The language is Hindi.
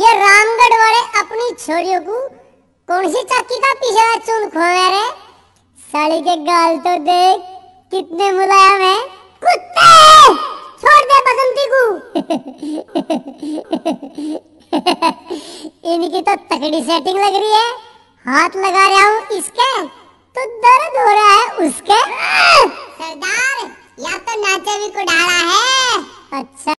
ये रामगढ़ वाले अपनी छोरियों को कौन सी चक्की का पीछे चून खोवे रे साड़ी के गाल तो देख कितने मुलायम है कुत्ते छोड़ दे बसंती को इनकी तो तकड़ी सेटिंग लग रही है हाथ लगा रहा हूँ इसके तो दर्द हो रहा है उसके सरदार या तो नाचे भी कुडाला है अच्छा